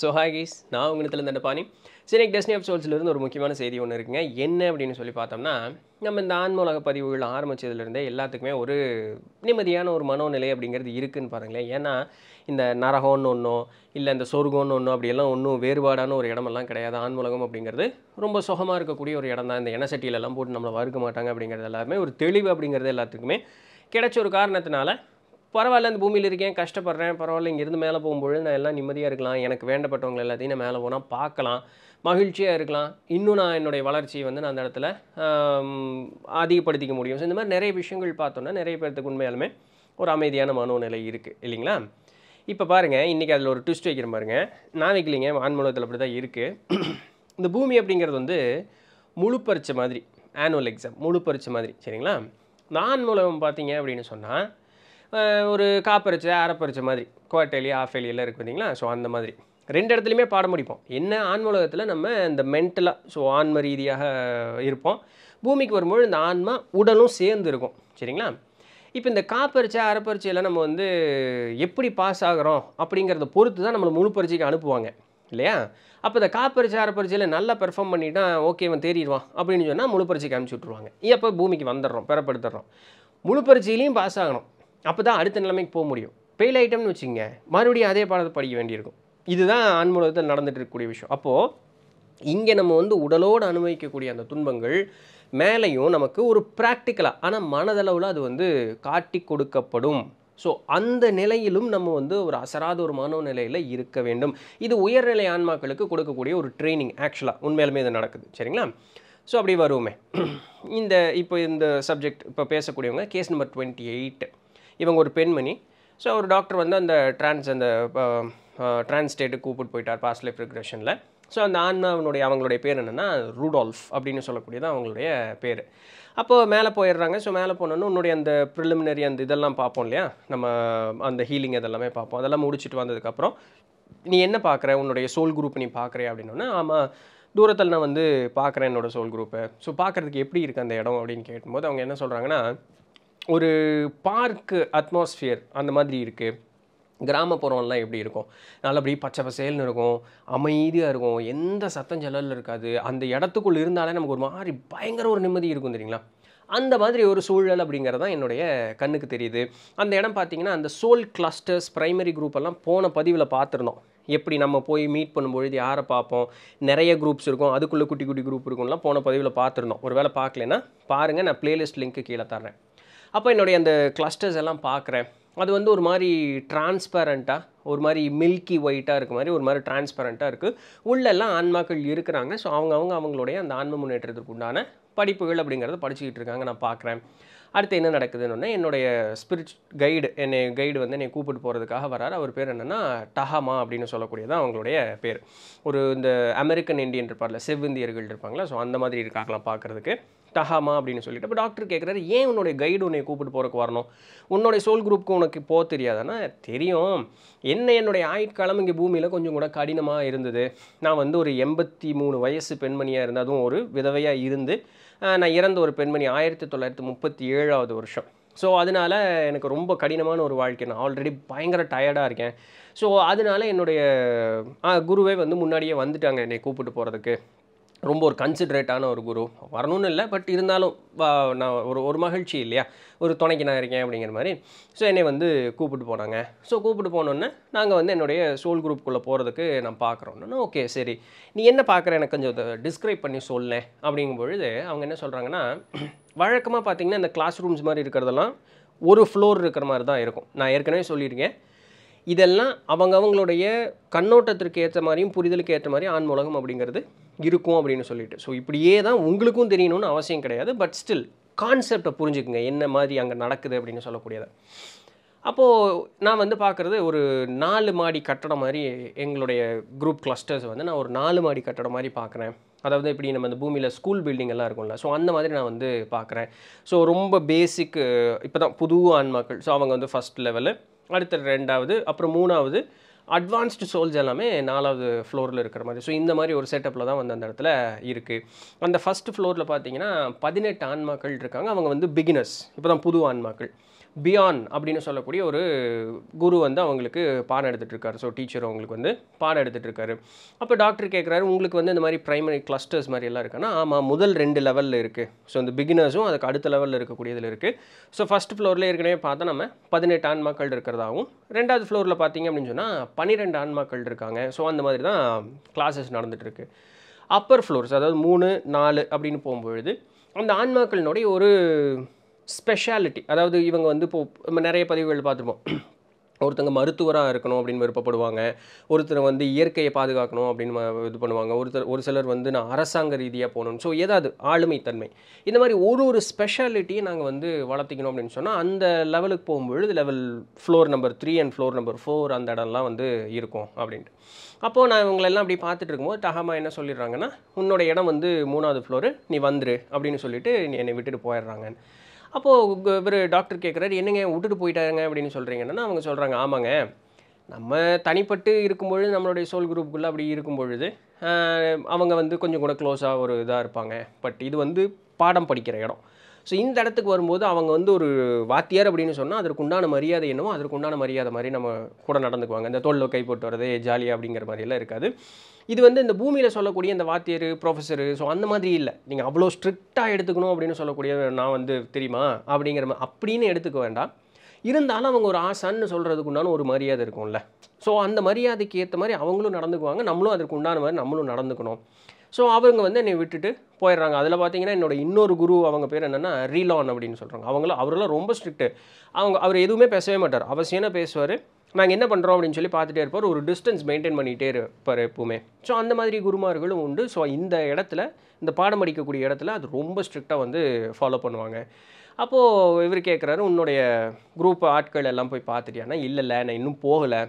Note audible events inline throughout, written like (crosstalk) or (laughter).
so hi guys நான் உங்கத்தில் தண்டபாணி சினிக் டெஸ்னி ஆஃப் சோல்ஸ்லேருந்து ஒரு முக்கியமான செய்தி ஒன்று இருக்குங்க என்ன அப்படின்னு சொல்லி பார்த்தோம்னா நம்ம இந்த ஆன்மூலக பதிவுகள் ஆரம்பித்ததுலேருந்தே எல்லாத்துக்குமே ஒரு நிம்மதியான ஒரு மனோநிலை அப்படிங்கிறது இருக்குதுன்னு பாருங்களேன் ஏன்னா இந்த நரகம்னு ஒன்றும் இல்லை இந்த சொர்க்கம்னு ஒன்றும் அப்படியெல்லாம் ஒன்றும் வேறுபாடான ஒரு இடமெல்லாம் கிடையாது ஆன்மூலகம் அப்படிங்கிறது ரொம்ப சுகமாக இருக்கக்கூடிய ஒரு இடம் தான் இந்த எண்ணெய் சட்டியிலெல்லாம் போட்டு நம்மளை வறுக்க மாட்டாங்க அப்படிங்கிறது எல்லாருமே ஒரு தெளிவு அப்படிங்கிறது எல்லாத்துக்குமே கிடைச்ச ஒரு காரணத்தினால பரவாயில்ல இந்த பூமியில் இருக்கேன் கஷ்டப்படுறேன் பரவாயில்ல இங்கேருந்து மேலே போகும்போது நான் எல்லாம் நிம்மதியாக இருக்கலாம் எனக்கு வேண்டப்பட்டவங்க எல்லாத்தையும் நான் மேலே போனால் பார்க்கலாம் மகிழ்ச்சியாக இருக்கலாம் இன்னும் நான் என்னுடைய வளர்ச்சியை வந்து நான் அந்த இடத்துல அதிகப்படுத்திக்க முடியும் ஸோ இந்த மாதிரி நிறைய விஷயங்கள் பார்த்தோன்னா நிறைய பேர்த்துக்கு உண்மையாலுமே ஒரு அமைதியான மனோநிலை இருக்குது இல்லைங்களா இப்போ பாருங்கள் இன்றைக்கி அதில் ஒரு ட்விஸ்ட் வைக்கிற பாருங்க நான் வைக்கலிங்க வான்மூலத்தில் அப்படி தான் இருக்குது இந்த பூமி அப்படிங்கிறது வந்து முழு மாதிரி ஆனுவல் எக்ஸாம் முழு பறிச்ச மாதிரி சரிங்களா வான்மூலம் பார்த்தீங்க அப்படின்னு சொன்னால் ஒரு காப்பரிச்சை அரைப்பரிச்ச மாதிரி குவார்டர்லி ஆஃப் எலியெல்லாம் இருக்குது பார்த்தீங்களா ஸோ அந்த மாதிரி ரெண்டு இடத்துலையுமே பாடம் முடிப்போம் என்ன உலகத்தில் நம்ம இந்த மென்டலாக ஸோ ஆன்ம ரீதியாக இருப்போம் பூமிக்கு வரும்போது இந்த ஆன்மா உடலும் சேர்ந்து இருக்கும் சரிங்களா இப்போ இந்த காப்பரிச்சை அரைப்பரிச்சையெல்லாம் நம்ம வந்து எப்படி பாஸ் ஆகிறோம் அப்படிங்கிறத பொறுத்து தான் நம்மளை முழு பரிச்சைக்கு அனுப்புவாங்க இல்லையா அப்போ இந்த காப்பரிச்சை அரைப்பரிச்சையில் நல்லா பெர்ஃபார்ம் பண்ணிட்டான் ஓகே அவன் தேறிடுவான் அப்படின்னு சொன்னால் முழு பரிச்சைக்கு அனுப்பிச்சி விட்ருவாங்க இப்போ பூமிக்கு வந்துடுறோம் பெறப்படுத்துறோம் முழு பரிச்சையிலையும் பாஸ் ஆகணும் அப்போ தான் அடுத்த நிலைமைக்கு போக முடியும் ஃபெயில் ஐட்டம்னு வச்சுங்க மறுபடியும் அதே பாடத்தை படிக்க வேண்டியிருக்கும் இதுதான் ஆன்மூலத்தில் நடந்துட்டு இருக்கக்கூடிய விஷயம் அப்போது இங்கே நம்ம வந்து உடலோடு அனுபவிக்கக்கூடிய அந்த துன்பங்கள் மேலேயும் நமக்கு ஒரு ப்ராக்டிக்கலாக ஆனால் மனதளவில் அது வந்து காட்டி கொடுக்கப்படும் ஸோ அந்த நிலையிலும் நம்ம வந்து ஒரு அசராத ஒரு மனோநிலையில் இருக்க வேண்டும் இது உயர்நிலை ஆன்மாக்களுக்கு கொடுக்கக்கூடிய ஒரு ட்ரைனிங் ஆக்சுவலாக உண்மையிலுமே இது நடக்குது சரிங்களா ஸோ அப்படி வருவோமே இந்த இப்போ இந்த சப்ஜெக்ட் இப்போ பேசக்கூடியவங்க கேஸ் நம்பர் டுவெண்ட்டி எயிட் இவங்க ஒரு பெண்மணி ஸோ ஒரு டாக்டர் வந்து அந்த ட்ரான்ஸ் அந்த ட்ரான்ஸ் ஸ்டேட்டுக்கு கூப்பிட்டு போயிட்டார் பாஸ்ட் லைஃப் ஸோ அந்த ஆன்மாவினுடைய அவங்களுடைய பேர் என்னென்னா ரூடால்ஃப் அப்படின்னு சொல்லக்கூடியது அவங்களுடைய பேர் அப்போது மேலே போயிடுறாங்க ஸோ மேலே போனோன்னு உன்னுடைய அந்த ப்ரிலிமினரி அந்த இதெல்லாம் பார்ப்போம் இல்லையா நம்ம அந்த ஹீலிங் அதெல்லாமே பார்ப்போம் அதெல்லாம் முடிச்சுட்டு வந்ததுக்கப்புறம் நீ என்ன பார்க்குற உன்னுடைய சோல் குரூப் நீ பார்க்குற அப்படின்னோன்னா ஆமாம் தூரத்தில் நான் வந்து பார்க்குறேன் என்னோடய சோல் குரூப்பை ஸோ பார்க்குறதுக்கு எப்படி இருக்குது அந்த இடம் அப்படின்னு கேட்கும்போது அவங்க என்ன சொல்கிறாங்கன்னா ஒரு பார்க்கு அட்மாஸ்ஃபியர் அந்த மாதிரி இருக்குது கிராமப்புறம்லாம் எப்படி இருக்கும் நல்லபடி பச்சை பசேல்னு இருக்கும் அமைதியாக இருக்கும் எந்த சத்தம் செலவில் இருக்காது அந்த இடத்துக்குள்ளே இருந்தாலே நமக்கு ஒரு மாதிரி பயங்கர ஒரு நிம்மதி இருக்கும் தெரியுங்களா அந்த மாதிரி ஒரு சூழல் அப்படிங்கிறது தான் என்னுடைய கண்ணுக்கு தெரியுது அந்த இடம் பார்த்திங்கன்னா அந்த சோல் கிளஸ்டர்ஸ் ப்ரைமரி குரூப் எல்லாம் போன பதிவில் பார்த்துருந்தோம் எப்படி நம்ம போய் மீட் பண்ணும்பொழுது யாரை பார்ப்போம் நிறைய குரூப்ஸ் இருக்கும் அதுக்குள்ளே குட்டி குட்டி குரூப் இருக்கும்லாம் போன பதிவில் பார்த்துருந்தோம் ஒரு வேளை பார்க்கலன்னா பாருங்கள் நான் ப்ளேலிஸ்ட் லிங்க்கு கீழே தரேன் அப்போ என்னுடைய அந்த கிளஸ்டர்ஸ் எல்லாம் பார்க்குறேன் அது வந்து ஒரு மாதிரி டிரான்ஸ்பரண்ட்டாக ஒரு மாதிரி மில்கி ஒயிட்டாக இருக்க மாதிரி ஒரு மாதிரி டிரான்ஸ்பரண்ட்டாக இருக்குது உள்ளெல்லாம் ஆன்மாக்கள் இருக்கிறாங்க ஸோ அவங்க அவங்க அவங்களுடைய அந்த ஆன்ம முன்னேற்றத்துக்கு உண்டான படிப்புகள் அப்படிங்கிறத படிச்சுக்கிட்டு இருக்காங்க நான் பார்க்குறேன் அடுத்து என்ன நடக்குதுன்னு என்னுடைய ஸ்பிரிச் கைடு என்னை கைடு வந்து என்னை கூப்பிட்டு போகிறதுக்காக வராரு அவர் பேர் என்னென்னா டஹாமா அப்படின்னு சொல்லக்கூடியதான் அவங்களுடைய பேர் ஒரு இந்த அமெரிக்கன் இண்டியன் இருப்பார்ல செவ்விந்தியர்கள் இருப்பாங்களா ஸோ அந்த மாதிரி இருக்காங்களாம் பார்க்குறதுக்கு டஹாமா அப்படின்னு சொல்லிட்டு அப்போ டாக்டர் கேட்குறாரு ஏன் உன்னுடைய கைடு உன்னை கூப்பிட்டு போகிறக்கு வரணும் உன்னுடைய சோல் குரூப்க்கு உனக்கு போக தெரியாதானா தெரியும் என்ன என்னுடைய ஆயுட்காலம் இங்கே பூமியில் கொஞ்சம் கூட கடினமாக இருந்தது நான் வந்து ஒரு எண்பத்தி மூணு வயசு பெண்மணியாக இருந்ததும் ஒரு விதவையாக இருந்து நான் இறந்த ஒரு பெண்மணி ஆயிரத்தி தொள்ளாயிரத்தி முப்பத்தி ஏழாவது வருஷம் ஸோ அதனால் எனக்கு ரொம்ப கடினமான ஒரு வாழ்க்கை நான் ஆல்ரெடி பயங்கர டயர்டாக இருக்கேன் ஸோ அதனால் என்னுடைய குருவே வந்து முன்னாடியே வந்துட்டாங்க என்னை கூப்பிட்டு போகிறதுக்கு ரொம்ப ஒரு கன்சிடரேட்டான ஒரு குரு வரணும்னு இல்லை பட் இருந்தாலும் நான் ஒரு ஒரு மகிழ்ச்சி இல்லையா ஒரு துணைக்கு நான் இருக்கேன் அப்படிங்கிற மாதிரி ஸோ என்னை வந்து கூப்பிட்டு போனாங்க ஸோ கூப்பிட்டு போனோன்னே நாங்கள் வந்து என்னுடைய சோல் குரூப்புக்குள்ளே போகிறதுக்கு நான் பார்க்குறோன்னா ஓகே சரி நீ என்ன பார்க்குற எனக்கு கொஞ்சம் டிஸ்கிரைப் பண்ணி சொல்லேன் அப்படிங்கும் பொழுது அவங்க என்ன சொல்கிறாங்கன்னா வழக்கமாக பார்த்தீங்கன்னா இந்த கிளாஸ் ரூம்ஸ் மாதிரி இருக்கிறதெல்லாம் ஒரு ஃப்ளோர் இருக்கிற மாதிரி தான் இருக்கும் நான் ஏற்கனவே சொல்லியிருக்கேன் இதெல்லாம் அவங்க அவங்களுடைய கண்ணோட்டத்திற்கு ஏற்ற மாதிரியும் புரிதலுக்கு ஏற்ற மாதிரி ஆண் அப்படிங்கிறது இருக்கும் அப்படின்னு சொல்லிட்டு ஸோ இப்படியே தான் உங்களுக்கும் தெரியணும்னு அவசியம் கிடையாது பட் ஸ்டில் கான்செப்டை புரிஞ்சுக்குங்க என்ன மாதிரி அங்கே நடக்குது அப்படின்னு சொல்லக்கூடியது அப்போது நான் வந்து பார்க்குறது ஒரு நாலு மாடி கட்டடம் மாதிரி எங்களுடைய குரூப் கிளஸ்டர்ஸ் வந்து நான் ஒரு நாலு மாடி கட்டடம் மாதிரி பார்க்குறேன் அதாவது இப்படி நம்ம இந்த பூமியில் ஸ்கூல் பில்டிங் எல்லாம் இருக்கும்ல ஸோ அந்த மாதிரி நான் வந்து பார்க்குறேன் ஸோ ரொம்ப பேசிக்கு இப்போ தான் புது ஆன்மாக்கள் ஸோ அவங்க வந்து ஃபஸ்ட் லெவலு அடுத்த ரெண்டாவது அப்புறம் மூணாவது அட்வான்ஸ்டு சோல்ஸ் எல்லாமே நாலாவது ஃப்ளோரில் இருக்கிற மாதிரி ஸோ இந்த மாதிரி ஒரு செட்டப்பில் தான் வந்து அந்த இடத்துல இருக்குது அந்த ஃபஸ்ட் ஃப்ளோரில் பார்த்தீங்கன்னா பதினெட்டு ஆன்மாக்கள் இருக்காங்க அவங்க வந்து பிகினர்ஸ் இப்போ தான் புது ஆன்மாக்கள் பியான் அப்படின்னு சொல்லக்கூடிய ஒரு குரு வந்து அவங்களுக்கு பாடம் எடுத்துகிட்ருக்காரு ஸோ டீச்சர் அவங்களுக்கு வந்து பாடம் எடுத்துகிட்ருக்காரு அப்போ டாக்டர் கேட்குறாரு உங்களுக்கு வந்து இந்த மாதிரி ப்ரைமரி கிளஸ்டர்ஸ் மாதிரி எல்லாம் இருக்குன்னா ஆமாம் முதல் ரெண்டு லெவலில் இருக்குது ஸோ இந்த பிகினர்ஸும் அதுக்கு அடுத்த லெவலில் இருக்கக்கூடியதில் இருக்குது ஸோ ஃபஸ்ட் ஃப்ளோரில் ஏற்கனவே பார்த்தா நம்ம பதினெட்டு ஆன்மாக்கள் இருக்கிறதாகவும் ரெண்டாவது ஃப்ளோரில் பார்த்தீங்க அப்படின்னு சொன்னால் பன்னிரெண்டு ஆன்மாக்கள் இருக்காங்க ஸோ அந்த மாதிரி தான் கிளாஸஸ் நடந்துகிட்ருக்கு அப்பர் ஃப்ளோர்ஸ் அதாவது மூணு நாலு அப்படின்னு போகும்பொழுது அந்த ஆன்மாக்களினுடைய ஒரு ஸ்பெஷாலிட்டி அதாவது இவங்க வந்து நம்ம நிறைய பதிவுகள் பார்த்துருப்போம் ஒருத்தங்க மருத்துவராக இருக்கணும் அப்படின்னு விருப்பப்படுவாங்க ஒருத்தர் வந்து இயற்கையை பாதுகாக்கணும் அப்படின்னு இது பண்ணுவாங்க ஒருத்தர் ஒரு சிலர் வந்து நான் அரசாங்க ரீதியாக போகணும் ஸோ ஏதாவது ஆளுமைத்தன்மை இந்த மாதிரி ஒரு ஒரு ஸ்பெஷாலிட்டியை நாங்கள் வந்து வளர்த்திக்கணும் அப்படின்னு சொன்னால் அந்த லெவலுக்கு போகும்பொழுது level floor number three and floor number four அந்த இடம்லாம் வந்து இருக்கும் அப்படின்ட்டு அப்போது நான் இவங்களெல்லாம் அப்படி பார்த்துட்டு இருக்கும்போது தகாமா என்ன சொல்லிடுறாங்கன்னா உன்னோட இடம் வந்து மூணாவது ஃப்ளோரு நீ வந்துரு அப்படின்னு சொல்லிட்டு என்னை விட்டுட்டு போயிடுறாங்க அப்போது இவர் டாக்டர் கேட்குறாரு என்னங்க விட்டுட்டு போயிட்டாருங்க அப்படின்னு சொல்கிறீங்கன்னா அவங்க சொல்கிறாங்க ஆமாங்க நம்ம தனிப்பட்டு இருக்கும்பொழுது நம்மளுடைய சோல் குரூப்புக்குள்ளே அப்படி இருக்கும் பொழுது அவங்க வந்து கொஞ்சம் கூட க்ளோஸாக ஒரு இதாக இருப்பாங்க பட் இது வந்து பாடம் படிக்கிற இடம் ஸோ இந்த இடத்துக்கு வரும்போது அவங்க வந்து ஒரு வாத்தியார் அப்படின்னு சொன்னால் அதற்கு உண்டான மரியாதை என்னவோ அதற்கு உண்டான மரியாதை மாதிரி நம்ம கூட நடந்துக்குவாங்க இந்த தோளில் கை போட்டு வரது ஜாலியாக அப்படிங்கிற மாதிரிலாம் இருக்காது இது வந்து இந்த பூமியில் சொல்லக்கூடிய இந்த வாத்தியர் ப்ரொஃபஸரு ஸோ அந்த மாதிரி இல்லை நீங்கள் அவ்வளோ ஸ்ட்ரிக்டாக எடுத்துக்கணும் அப்படின்னு சொல்லக்கூடிய நான் வந்து தெரியுமா அப்படிங்கிற அப்படின்னு எடுத்துக்க வேண்டாம் இருந்தாலும் அவங்க ஒரு ஆசான்னு சொல்கிறதுக்கு உண்டான ஒரு மரியாதை இருக்கும்ல ஸோ அந்த மரியாதைக்கு ஏற்ற மாதிரி அவங்களும் நடந்துக்குவாங்க நம்மளும் அதற்கு உண்டான மாதிரி நம்மளும் நடந்துக்கணும் ஸோ அவங்க வந்து என்னை விட்டுட்டு போயிடுறாங்க அதில் பார்த்தீங்கன்னா என்னோட இன்னொரு குரு அவங்க பேர் என்னென்னா ரீலான் அப்படின்னு சொல்கிறாங்க அவங்கள அவரெல்லாம் ரொம்ப ஸ்ட்ரிக்ட்டு அவங்க அவர் எதுவுமே பேசவே மாட்டார் அவசியம் பேசுவார் நாங்கள் என்ன பண்ணுறோம் அப்படின்னு சொல்லி பார்த்துட்டே இருப்பார் ஒரு டிஸ்டன்ஸ் மெயின்டைன் பண்ணிகிட்டே இருப்பார் எப்போவுமே ஸோ அந்த மாதிரி குருமார்களும் உண்டு ஸோ இந்த இடத்துல இந்த பாடம் படிக்கக்கூடிய இடத்துல அது ரொம்ப ஸ்ட்ரிக்டாக வந்து ஃபாலோ பண்ணுவாங்க அப்போது இவர் கேட்குறாரு உன்னுடைய குரூப் ஆட்கள் எல்லாம் போய் பார்த்துட்டியானா இல்லை இல்லை நான் இன்னும் போகலை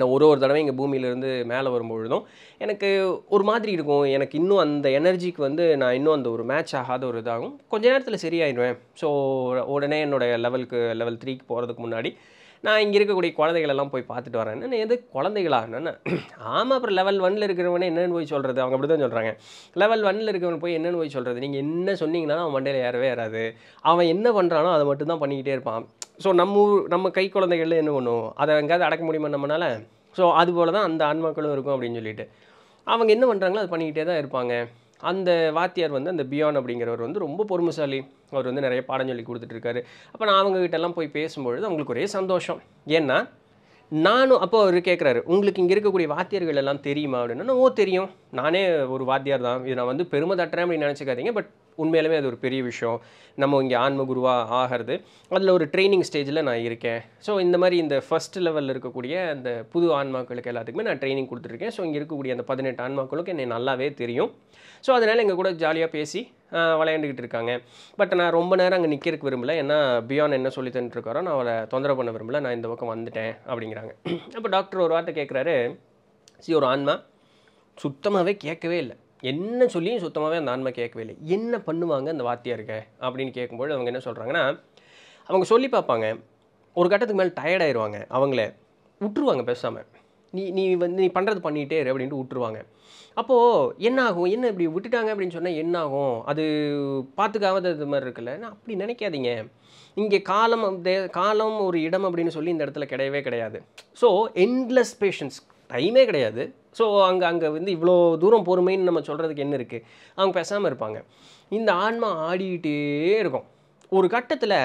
நான் ஒரு ஒரு தடவை எங்கள் பூமியிலேருந்து மேலே வரும்பொழுதும் எனக்கு ஒரு மாதிரி இருக்கும் எனக்கு இன்னும் அந்த எனர்ஜிக்கு வந்து நான் இன்னும் அந்த ஒரு மேட்ச் ஆகாத ஒரு இதாகும் கொஞ்ச நேரத்தில் சரியாயிடுவேன் ஸோ உடனே என்னோடய லெவலுக்கு லெவல் த்ரீக்கு போகிறதுக்கு முன்னாடி நான் இங்கே இருக்கக்கூடிய குழந்தைகளெல்லாம் போய் பார்த்துட்டு வரேன் என்ன எது குழந்தைகளா என்னென்ன ஆமாம் அப்புறம் லெவல் ஒனில் இருக்கிறவனே என்னென்னு போய் சொல்கிறது அவங்க அப்படி தான் சொல்கிறாங்க லெவல் ஒனில் இருக்கிறவன் போய் என்னென்னு போய் சொல்கிறது நீங்கள் என்ன சொன்னீங்கன்னா அவன் மண்டையில் ஏறவே ஏறாது அவன் என்ன பண்ணுறானோ அதை மட்டும் தான் பண்ணிக்கிட்டே இருப்பான் ஸோ நம்ம நம்ம கை குழந்தைகள்ல என்ன பண்ணுவோம் அதை எங்கேயாவது அடக்க முடியுமா நம்மளால் ஸோ அதுபோல் தான் அந்த ஆன்மாக்களும் இருக்கும் அப்படின்னு சொல்லிட்டு அவங்க என்ன பண்ணுறாங்களோ அது பண்ணிக்கிட்டே தான் இருப்பாங்க அந்த வாத்தியார் வந்து அந்த பியான் அப்படிங்கிறவர் வந்து ரொம்ப பொறுமைசாலி அவர் வந்து நிறைய பாடம் சொல்லி கொடுத்துட்ருக்காரு அப்போ நான் அவங்ககிட்டலாம் போய் பேசும்பொழுது அவங்களுக்கு ஒரே சந்தோஷம் ஏன்னா நானும் அப்போ அவர் கேட்குறாரு உங்களுக்கு இங்கே இருக்கக்கூடிய வாத்தியர்கள் எல்லாம் தெரியுமா அப்படின்னா ஓ தெரியும் நானே ஒரு வாத்தியார் தான் இது நான் வந்து பெருமை தட்டுறேன் அப்படின்னு நினச்சிக்காதீங்க பட் உண்மையிலுமே அது ஒரு பெரிய விஷயம் நம்ம இங்கே ஆன்மகுருவாக ஆகிறது அதில் ஒரு ட்ரைனிங் ஸ்டேஜில் நான் இருக்கேன் ஸோ இந்த மாதிரி இந்த ஃபஸ்ட் லெவலில் இருக்கக்கூடிய அந்த புது ஆன்மாக்களுக்கு எல்லாத்துக்குமே நான் ட்ரைனிங் கொடுத்துருக்கேன் ஸோ இங்கே இருக்கக்கூடிய அந்த பதினெட்டு ஆன்மாக்களுக்கு என்னை நல்லாவே தெரியும் ஸோ அதனால் எங்கள் கூட ஜாலியாக பேசி விளையாண்டுக்கிட்டு இருக்காங்க பட் நான் ரொம்ப நேரம் அங்கே நிற்கிறதுக்கு விரும்பல ஏன்னா பியான் என்ன சொல்லி தந்துட்டுருக்காரோ நான் அவளை தொந்தரவு பண்ண விரும்பல நான் இந்த பக்கம் வந்துட்டேன் அப்படிங்கிறாங்க (clears throat) அப்போ டாக்டர் ஒரு வார்த்தை கேட்குறாரு சி ஒரு ஆன்மா சுத்தமாகவே கேட்கவே இல்லை என்ன சொல்லியும் சுத்தமாகவே அந்த ஆன்மை கேட்கவே இல்லை என்ன பண்ணுவாங்க அந்த இருக்க அப்படின்னு கேட்கும்போது அவங்க என்ன சொல்கிறாங்கன்னா அவங்க சொல்லி பார்ப்பாங்க ஒரு கட்டத்துக்கு மேலே டயர்டாயிருவாங்க அவங்கள விட்டுருவாங்க பேசாமல் நீ நீ வந்து நீ பண்ணுறது பண்ணிகிட்டே இரு அப்படின்ட்டு விட்டுருவாங்க அப்போது என்ன ஆகும் என்ன இப்படி விட்டுட்டாங்க அப்படின்னு சொன்னால் என்ன ஆகும் அது பார்த்துக்காவது இது மாதிரி இருக்குல்ல அப்படி நினைக்காதீங்க இங்கே காலம் காலம் ஒரு இடம் அப்படின்னு சொல்லி இந்த இடத்துல கிடையவே கிடையாது ஸோ என்லெஸ் பேஷன்ஸ் டைமே கிடையாது ஸோ அங்கே அங்கே வந்து இவ்வளோ தூரம் பொறுமைன்னு நம்ம சொல்கிறதுக்கு என்ன இருக்குது அவங்க பேசாமல் இருப்பாங்க இந்த ஆன்மா ஆடிக்கிட்டே இருக்கும் ஒரு கட்டத்தில்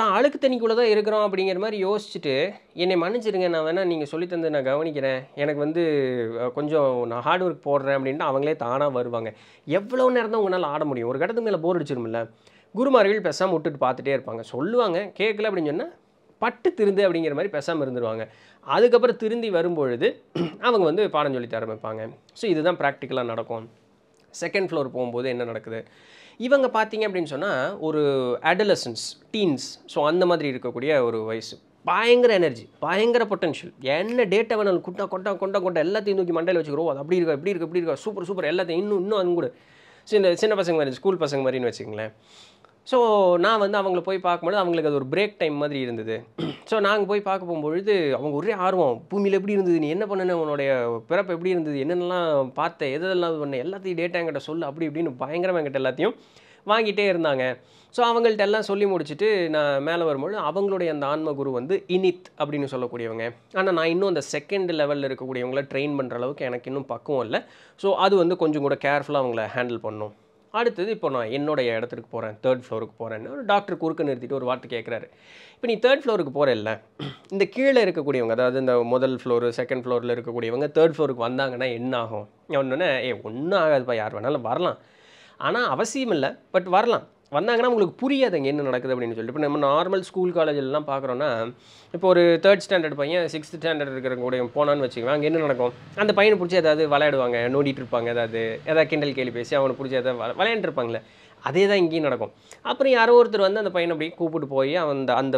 தான் அழுக்கு தண்ணிக்குள்ளே தான் இருக்கிறோம் அப்படிங்கிற மாதிரி யோசிச்சுட்டு என்னை மன்னிச்சிருங்க நான் வேணால் நீங்கள் சொல்லி தந்து நான் கவனிக்கிறேன் எனக்கு வந்து கொஞ்சம் நான் ஹார்ட் ஒர்க் போடுறேன் அப்படின்ட்டு அவங்களே தானாக வருவாங்க எவ்வளோ நேரம் தான் உங்களால் ஆட முடியும் ஒரு கட்டத்துக்கு மேலே போர் அடிச்சிருமில்ல குருமார்கள் பெசாமல் விட்டுட்டு பார்த்துட்டே இருப்பாங்க சொல்லுவாங்க கேட்கல அப்படின்னு சொன்னால் பட்டு திருந்து அப்படிங்கிற மாதிரி பேசாமல் இருந்துருவாங்க அதுக்கப்புறம் திருந்தி வரும்பொழுது (clears throat) அவங்க வந்து பாடம் சொல்லி ஆரம்பிப்பாங்க ஸோ இதுதான் ப்ராக்டிக்கலாக நடக்கும் செகண்ட் ஃப்ளோர் போகும்போது என்ன நடக்குது இவங்க பார்த்தீங்க அப்படின்னு சொன்னால் ஒரு அடலசன்ஸ் டீன்ஸ் ஸோ அந்த மாதிரி இருக்கக்கூடிய ஒரு வயசு பயங்கர எனர்ஜி பயங்கர பொட்டன்ஷியல் என்ன டேட்டா வேணாலும் குட்டா கொட்டா கொண்டா கொட்டா எல்லாத்தையும் தூக்கி மண்டையில் வச்சுக்கிறோம் அது அப்படி இருக்கா இப்படி இருக்கா இப்படி இருக்கா சூப்பர் சூப்பர் எல்லாத்தையும் இன்னும் இன்னும் அது கூட சின்ன சின்ன பசங்க மாதிரி ஸ்கூல் பசங்க மாதிரின்னு வச்சுக்கங்களேன் ஸோ நான் வந்து அவங்கள போய் பார்க்கும்போது அவங்களுக்கு அது ஒரு பிரேக் டைம் மாதிரி இருந்தது ஸோ (clears throat) நாங்கள் போய் பார்க்க போகும்பொழுது அவங்க ஒரே ஆர்வம் பூமியில் எப்படி இருந்தது நீ என்ன பண்ணுன உன்னுடைய பிறப்பு எப்படி இருந்தது என்னென்னலாம் பார்த்த எதெல்லாம் பண்ண எல்லாத்தையும் டேட்டா என்கிட்ட சொல்லு அப்படி இப்படின்னு பயங்கரமாக என்கிட்ட எல்லாத்தையும் வாங்கிட்டே இருந்தாங்க ஸோ அவங்கள்ட்ட எல்லாம் சொல்லி முடிச்சுட்டு நான் மேலே வரும்பொழுது அவங்களுடைய அந்த ஆன்மகுரு வந்து இனித் அப்படின்னு சொல்லக்கூடியவங்க ஆனால் நான் இன்னும் அந்த செகண்ட் லெவலில் இருக்கக்கூடியவங்கள ட்ரெயின் பண்ணுற அளவுக்கு எனக்கு இன்னும் பக்குவம் இல்லை ஸோ அது வந்து கொஞ்சம் கூட கேர்ஃபுல்லாக அவங்கள ஹேண்டில் பண்ணும் அடுத்தது இப்போ நான் என்னோடய இடத்துக்கு போகிறேன் தேர்ட் ஃப்ளோருக்கு போகிறேன்னு ஒரு டாக்டர் குறுக்க நிறுத்திட்டு ஒரு வார்த்தை கேட்குறாரு இப்போ நீ தேர்ட் ஃப்ளோருக்கு போகிற இல்லை இந்த கீழே இருக்கக்கூடியவங்க அதாவது இந்த முதல் ஃப்ளோரு செகண்ட் ஃப்ளோரில் இருக்கக்கூடியவங்க தேர்ட் ஃப்ளோருக்கு வந்தாங்கன்னா என்ன ஆகும் ஒன்றுன்னா ஏ ஒன்றும் ஆகாதுப்பா யார் வேணாலும் வரலாம் ஆனால் அவசியம் இல்லை பட் வரலாம் வந்தாங்கன்னா உங்களுக்கு புரியாது அங்கே என்ன நடக்குது அப்படின்னு சொல்லிட்டு இப்போ நம்ம நார்மல் ஸ்கூல் காலேஜ்லாம் பார்க்குறோன்னா இப்போ ஒரு தேர்ட் ஸ்டாண்டர்ட் பையன் சிக்ஸ்த் ஸ்டாண்டர்ட் இருக்கிற கூட போனான்னு வச்சுக்கலாம் அங்கே என்ன நடக்கும் அந்த பையனை பிடிச்சி ஏதாவது விளையாடுவாங்க நோண்டிகிட்டு இருப்பாங்க ஏதாவது ஏதாவது கிண்டல் கேள்வி பேசி அவனை பிடிச்சி ஏதாவது விளையாண்டுருப்பாங்களே அதே தான் இங்கேயும் நடக்கும் அப்புறம் யாரோ ஒருத்தர் வந்து அந்த பையனை அப்படியே கூப்பிட்டு போய் அந்த அந்த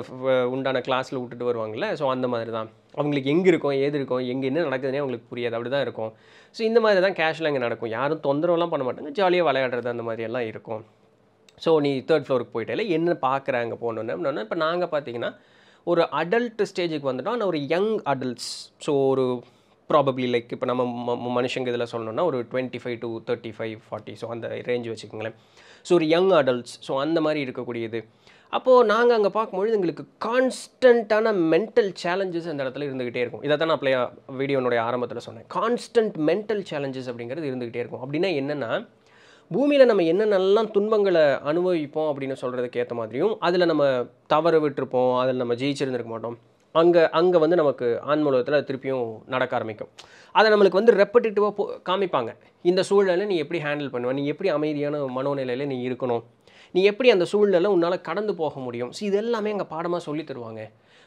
உண்டான கிளாஸில் விட்டுட்டு வருவாங்கள்ல ஸோ அந்த மாதிரி தான் அவங்களுக்கு எங்கே இருக்கும் ஏது இருக்கும் எங்கே என்ன நடக்குதுன்னே அவங்களுக்கு புரியாது அப்படி தான் இருக்கும் ஸோ இந்த மாதிரி தான் கேஷில் இங்கே நடக்கும் யாரும் தொந்தரவுலாம் பண்ண மாட்டாங்க ஜாலியாக விளையாடுறது அந்த மாதிரியெல்லாம் இருக்கும் ஸோ நீ தேர்ட் ஃப்ளோருக்கு போயிட்டே என்ன பார்க்குறாங்க போகணுன்னு இப்போ நாங்கள் பார்த்தீங்கன்னா ஒரு அடல்ட் ஸ்டேஜுக்கு வந்துட்டோம் ஆனால் ஒரு யங் அடல்ட்ஸ் ஸோ ஒரு ப்ராபப்ளி லைக் இப்போ நம்ம மனுஷங்க இதில் சொல்லணும்னா ஒரு twenty five to thirty five forty so அந்த ரேஞ்ச் வச்சுக்கோங்களேன் ஸோ ஒரு யங் அடல்ட்ஸ் ஸோ அந்த மாதிரி இருக்கக்கூடியது அப்போது நாங்கள் அங்கே பார்க்கும்பொழுது எங்களுக்கு கான்ஸ்டண்ட்டான மென்டல் சேலஞ்சஸ் அந்த இடத்துல இருந்துக்கிட்டே இருக்கும் இதை தான் நான் அப்படியே வீடியோனுடைய ஆரம்பத்தில் சொன்னேன் கான்ஸ்டன்ட் மென்டல் சேலஞ்சஸ் அப்படிங்கிறது இருந்துக்கிட்டே இருக்கும் அப்படின்னா என்னென்னா பூமியில் நம்ம என்னென்னலாம் துன்பங்களை அனுபவிப்போம் அப்படின்னு சொல்கிறதுக்கு ஏற்ற மாதிரியும் அதில் நம்ம தவற விட்டுருப்போம் அதில் நம்ம ஜெயிச்சிருந்துருக்க மாட்டோம் அங்கே அங்கே வந்து நமக்கு ஆன்மூலத்தில் திருப்பியும் நடக்க ஆரம்பிக்கும் அதை நம்மளுக்கு வந்து ரெப்படிட்டிவாக போ காமிப்பாங்க இந்த சூழலை நீ எப்படி ஹேண்டில் பண்ணுவ நீ எப்படி அமைதியான மனோநிலையில் நீ இருக்கணும் நீ எப்படி அந்த சூழ்நிலை உன்னால் கடந்து போக முடியும் ஸோ இது எல்லாமே எங்கள் பாடமாக சொல்லி தருவாங்க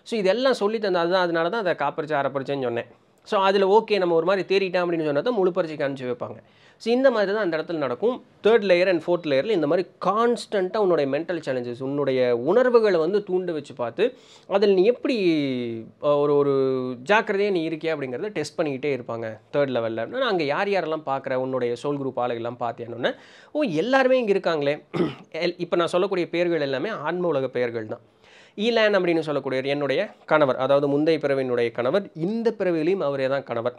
ஸோ இதெல்லாம் சொல்லி தந்தால் தான் அதனால தான் அதை காப்பரிச்சு அரைப்பரிச்சேன்னு சொன்னேன் ஸோ அதில் ஓகே நம்ம ஒரு மாதிரி தேறிட்டோம் அப்படின்னு சொன்னால் தான் முழு பரிசைக்கு அனுப்பிச்சி வைப்பாங்க ஸோ இந்த மாதிரி தான் அந்த இடத்துல நடக்கும் தேர்ட் லேயர் அண்ட் ஃபோர்த் லேயரில் இந்த மாதிரி கான்ஸ்டண்ட்டாக உன்னுடைய மென்டல் சேலஞ்சஸ் உன்னுடைய உணர்வுகளை வந்து தூண்டு வச்சு பார்த்து அதில் நீ எப்படி ஒரு ஒரு ஜாக்கிரதையாக நீ இருக்கியா அப்படிங்கிறத டெஸ்ட் பண்ணிக்கிட்டே இருப்பாங்க தேர்ட் லெவலில் நான் அங்கே யார் யாரெல்லாம் பார்க்குற உன்னுடைய சோல் குரூப் ஆளுகள்லாம் பார்த்தேன்னொன்னே ஓ எல்லாருமே இங்கே இருக்காங்களே (clears throat) இப்போ நான் சொல்லக்கூடிய பெயர்கள் எல்லாமே ஆன்ம உலக பெயர்கள் தான் ஈலேன் அப்படின்னு சொல்லக்கூடிய என்னுடைய கணவர் அதாவது முந்தைய பிறவியினுடைய கணவர் இந்த பிறவிலையும் அவரே தான் கணவர்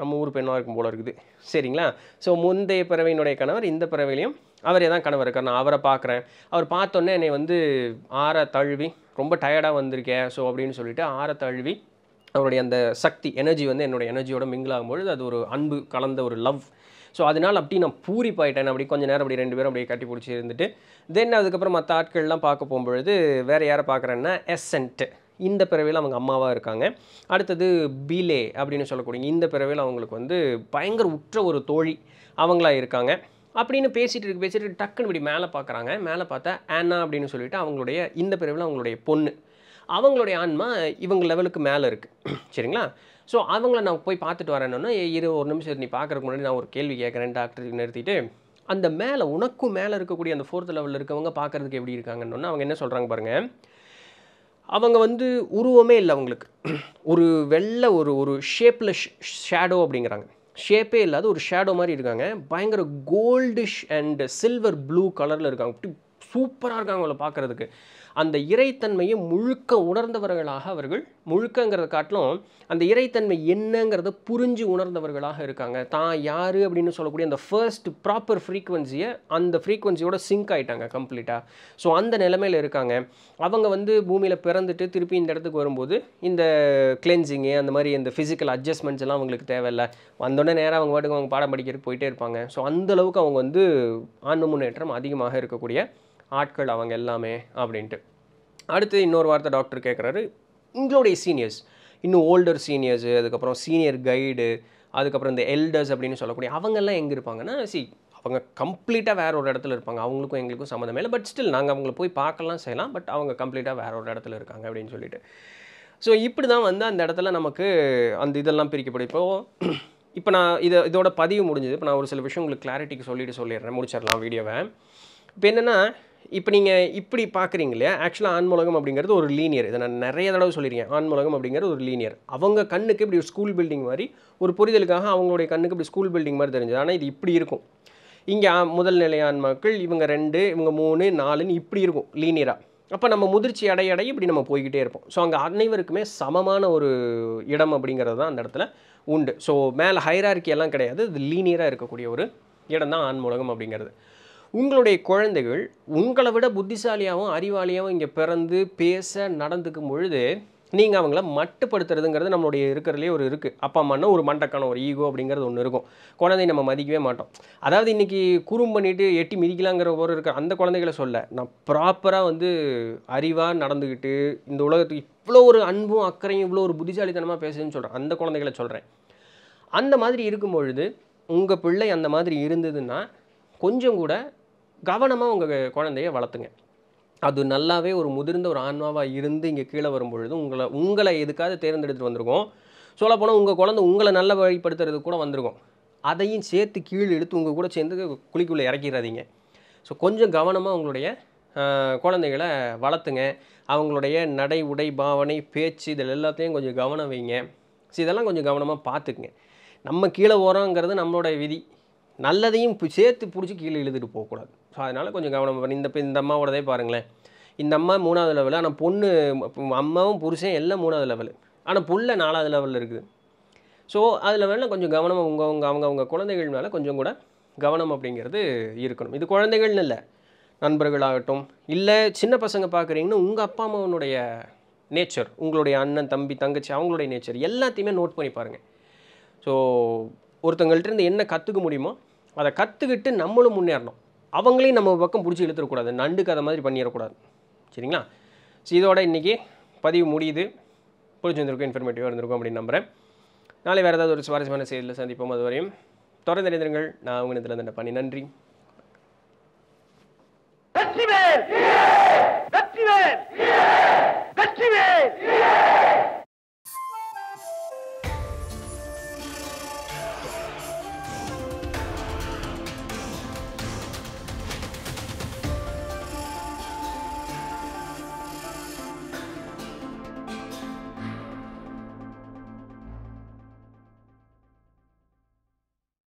நம்ம ஊர் பெண்ணாக இருக்கும் போல இருக்குது சரிங்களா ஸோ முந்தைய பிறவியினுடைய கணவர் இந்த பிறவிலையும் அவரே தான் கணவர் இருக்கார் நான் அவரை பார்க்குறேன் அவர் பார்த்தோன்னே என்னை வந்து ஆற தழுவி ரொம்ப டயர்டாக வந்திருக்கேன் ஸோ அப்படின்னு சொல்லிட்டு ஆற தழுவி அவருடைய அந்த சக்தி எனர்ஜி வந்து என்னுடைய எனர்ஜியோட மிங்கிள் ஆகும்பொழுது அது ஒரு அன்பு கலந்த ஒரு லவ் ஸோ அதனால் அப்படி நான் பூரி போயிட்டேன் அப்படி கொஞ்சம் நேரம் அப்படி ரெண்டு பேரும் அப்படியே கட்டி பிடிச்சி இருந்துட்டு தென் அதுக்கப்புறம் மற்ற ஆட்கள்லாம் பார்க்க போகும்பொழுது வேறு யாரை பார்க்குறேன்னா எஸ்என்ட் இந்த பிறவையில் அவங்க அம்மாவாக இருக்காங்க அடுத்தது பிலே அப்படின்னு சொல்லக்கூடிய இந்த பிறவையில் அவங்களுக்கு வந்து பயங்கர உற்ற ஒரு தோழி அவங்களா இருக்காங்க அப்படின்னு பேசிகிட்டு இருக்கு பேசிட்டு டக்குன்னு இப்படி மேலே பார்க்குறாங்க மேலே பார்த்தா ஆனா அப்படின்னு சொல்லிட்டு அவங்களுடைய இந்த பிறவில் அவங்களுடைய பொண்ணு அவங்களுடைய ஆன்மா இவங்க லெவலுக்கு மேலே இருக்குது சரிங்களா ஸோ அவங்கள நான் போய் பார்த்துட்டு வரேன்னா இரு ஒரு நிமிஷம் நீ பார்க்குறக்கு முன்னாடி நான் ஒரு கேள்வி கேட்குறேன் டாக்டர் நிறுத்திட்டு அந்த மேலே உனக்கும் மேலே இருக்கக்கூடிய அந்த ஃபோர்த் லெவலில் இருக்கவங்க பார்க்குறதுக்கு எப்படி இருக்காங்கன்னு அவங்க என்ன சொல்கிறாங்க பாருங்கள் அவங்க வந்து உருவமே இல்லை அவங்களுக்கு ஒரு வெள்ளை ஒரு ஒரு ஷேப்பில் ஷேடோ அப்படிங்கிறாங்க ஷேப்பே இல்லாத ஒரு ஷேடோ மாதிரி இருக்காங்க பயங்கர கோல்டிஷ் அண்ட் சில்வர் ப்ளூ கலரில் இருக்காங்க சூப்பராக இருக்காங்க அவங்கள பார்க்குறதுக்கு அந்த இறைத்தன்மையை முழுக்க உணர்ந்தவர்களாக அவர்கள் முழுக்கங்கிறத காட்டிலும் அந்த இறைத்தன்மை என்னங்கிறத புரிஞ்சு உணர்ந்தவர்களாக இருக்காங்க தான் யார் அப்படின்னு சொல்லக்கூடிய அந்த ஃபர்ஸ்ட் ப்ராப்பர் ஃப்ரீக்குவன்சியை அந்த ஃப்ரீக்குவன்சியோட சிங்க் ஆகிட்டாங்க கம்ப்ளீட்டாக ஸோ அந்த நிலமையில் இருக்காங்க அவங்க வந்து பூமியில் பிறந்துட்டு திருப்பி இந்த இடத்துக்கு வரும்போது இந்த கிளென்சிங்கு அந்த மாதிரி இந்த ஃபிசிக்கல் அட்ஜஸ்ட்மெண்ட்ஸ் எல்லாம் அவங்களுக்கு தேவையில்லை வந்தோடனே நேராக அவங்க பாட்டுக்கு அவங்க பாடம் படிக்கிறதுக்கு போயிட்டே இருப்பாங்க ஸோ அந்தளவுக்கு அவங்க வந்து ஆண் முன்னேற்றம் அதிகமாக இருக்கக்கூடிய ஆட்கள் அவங்க எல்லாமே அப்படின்ட்டு அடுத்து இன்னொரு வார்த்தை டாக்டர் கேட்குறாரு உங்களுடைய சீனியர்ஸ் இன்னும் ஓல்டர் சீனியர்ஸு அதுக்கப்புறம் சீனியர் கைடு அதுக்கப்புறம் இந்த எல்டர்ஸ் அப்படின்னு சொல்லக்கூடிய அவங்கெல்லாம் எங்கே இருப்பாங்கன்னா சி அவங்க கம்ப்ளீட்டாக வேறு ஒரு இடத்துல இருப்பாங்க அவங்களுக்கும் எங்களுக்கும் சம்மந்தம் இல்லை பட் ஸ்டில் நாங்கள் அவங்கள போய் பார்க்கலாம் செய்யலாம் பட் அவங்க கம்ப்ளீட்டாக வேறு ஒரு இடத்துல இருக்காங்க அப்படின்னு சொல்லிட்டு ஸோ இப்படி தான் வந்து அந்த இடத்துல நமக்கு அந்த இதெல்லாம் பிரிக்கப்படும் இப்போது இப்போ நான் இதை இதோட பதிவு முடிஞ்சது இப்போ நான் ஒரு சில விஷயம் உங்களுக்கு கிளாரிட்டிக்கு சொல்லிட்டு சொல்லிடுறேன் முடிச்சிடலாம் வீடியோவை இப்போ என்னென்னா இப்போ நீங்கள் இப்படி பார்க்குறீங்க இல்லையா ஆக்சுவலாக ஆண்மூலகம் அப்படிங்கிறது ஒரு லீனியர் இதை நான் நிறைய தடவை சொல்லியிருக்கேன் ஆண்மூலகம் அப்படிங்கிறது ஒரு லீனியர் அவங்க கண்ணுக்கு இப்படி ஒரு ஸ்கூல் பில்டிங் மாதிரி ஒரு புரிதலுக்காக அவங்களுடைய கண்ணுக்கு இப்படி ஸ்கூல் பில்டிங் மாதிரி தெரிஞ்சது ஆனால் இது இப்படி இருக்கும் இங்கே முதல் நிலை ஆன்மாக்கள் இவங்க ரெண்டு இவங்க மூணு நாலுன்னு இப்படி இருக்கும் லீனியராக அப்போ நம்ம முதிர்ச்சி அடைய அடைய இப்படி நம்ம போய்கிட்டே இருப்போம் ஸோ அங்கே அனைவருக்குமே சமமான ஒரு இடம் அப்படிங்கிறது தான் அந்த இடத்துல உண்டு ஸோ மேலே ஹைரார்க்கி எல்லாம் கிடையாது இது லீனியராக இருக்கக்கூடிய ஒரு இடம் தான் ஆண்மூலகம் அப்படிங்கிறது உங்களுடைய குழந்தைகள் உங்களை விட புத்திசாலியாகவும் அறிவாளியாகவும் இங்கே பிறந்து பேச நடந்துக்கும் பொழுது நீங்கள் அவங்கள மட்டுப்படுத்துறதுங்கிறது நம்மளுடைய இருக்கிறதுலே ஒரு இருக்குது அப்பா அம்மானால் ஒரு மண்டக்கான ஒரு ஈகோ அப்படிங்கிறது ஒன்று இருக்கும் குழந்தை நம்ம மதிக்கவே மாட்டோம் அதாவது இன்றைக்கி குறும் பண்ணிவிட்டு எட்டி மிதிக்கலாங்கிற ஒரு இருக்க அந்த குழந்தைகளை சொல்ல நான் ப்ராப்பராக வந்து அறிவாக நடந்துக்கிட்டு இந்த உலகத்துக்கு இவ்வளோ ஒரு அன்பும் அக்கறையும் இவ்வளோ ஒரு புத்திசாலித்தனமாக பேசுதுன்னு சொல்கிறேன் அந்த குழந்தைகளை சொல்கிறேன் அந்த மாதிரி இருக்கும் பொழுது உங்கள் பிள்ளை அந்த மாதிரி இருந்ததுன்னா கொஞ்சம் கூட கவனமாக உங்கள் குழந்தைய வளர்த்துங்க அது நல்லாவே ஒரு முதிர்ந்த ஒரு ஆன்மாவாக இருந்து இங்கே கீழே வரும்பொழுது உங்களை உங்களை எதுக்காக தேர்ந்தெடுத்துட்டு வந்திருக்கோம் சொல்லப்போனால் உங்கள் குழந்தை உங்களை நல்ல வழிப்படுத்துறதுக்கு கூட வந்திருக்கும் அதையும் சேர்த்து கீழே எடுத்து உங்கள் கூட சேர்ந்து குளிக்குள்ளே இறக்கிடாதீங்க ஸோ கொஞ்சம் கவனமாக உங்களுடைய குழந்தைகளை வளர்த்துங்க அவங்களுடைய நடை உடை பாவனை பேச்சு இதில் எல்லாத்தையும் கொஞ்சம் கவனம் வைங்க ஸோ இதெல்லாம் கொஞ்சம் கவனமாக பார்த்துக்குங்க நம்ம கீழே ஓரோங்கிறது நம்மளோட விதி நல்லதையும் சேர்த்து பிடிச்சி கீழே இழுத்துட்டு போகக்கூடாது ஸோ அதனால் கொஞ்சம் கவனம் பண்ணி இந்த இந்த அம்மாவோடதே பாருங்களேன் இந்த அம்மா மூணாவது லெவலு ஆனால் பொண்ணு அம்மாவும் புருஷன் எல்லாம் மூணாவது லெவலு ஆனால் புள்ள நாலாவது லெவலில் இருக்குது ஸோ அதில் வேணால் கொஞ்சம் கவனம் உங்கள் அவங்க அவங்க அவங்க குழந்தைகள் மேலே கொஞ்சம் கூட கவனம் அப்படிங்கிறது இருக்கணும் இது குழந்தைகள்னு இல்லை நண்பர்களாகட்டும் இல்லை சின்ன பசங்க பார்க்குறீங்கன்னா உங்கள் அப்பா அம்மாவனுடைய நேச்சர் உங்களுடைய அண்ணன் தம்பி தங்கச்சி அவங்களுடைய நேச்சர் எல்லாத்தையுமே நோட் பண்ணி பாருங்கள் ஸோ ஒருத்தங்கள்ட்ட இருந்து என்ன கற்றுக்க முடியுமோ அதை கற்றுக்கிட்டு நம்மளும் முன்னேறணும் அவங்களையும் நம்ம பக்கம் பிடிச்சி இழுத்துறக்கூடாது நண்டு கதை மாதிரி பண்ணிடக்கூடாது சரிங்களா ஸோ இதோட இன்றைக்கி பதிவு முடியுது பிடிச்சிருந்திருக்கும் இன்ஃபர்மேட்டிவாக இருந்திருக்கும் அப்படின்னு நம்புகிறேன் நாளை வேறு ஏதாவது ஒரு சுவாரஸ்யமான செய்தியில் சந்திப்போம் அது வரையும் தொடர்ந்து இணைந்திருங்கள் நான் உங்கள் இதில் தண்டை பண்ணி நன்றி வெற்றிவேல் வெற்றிவேல் வெற்றிவேல்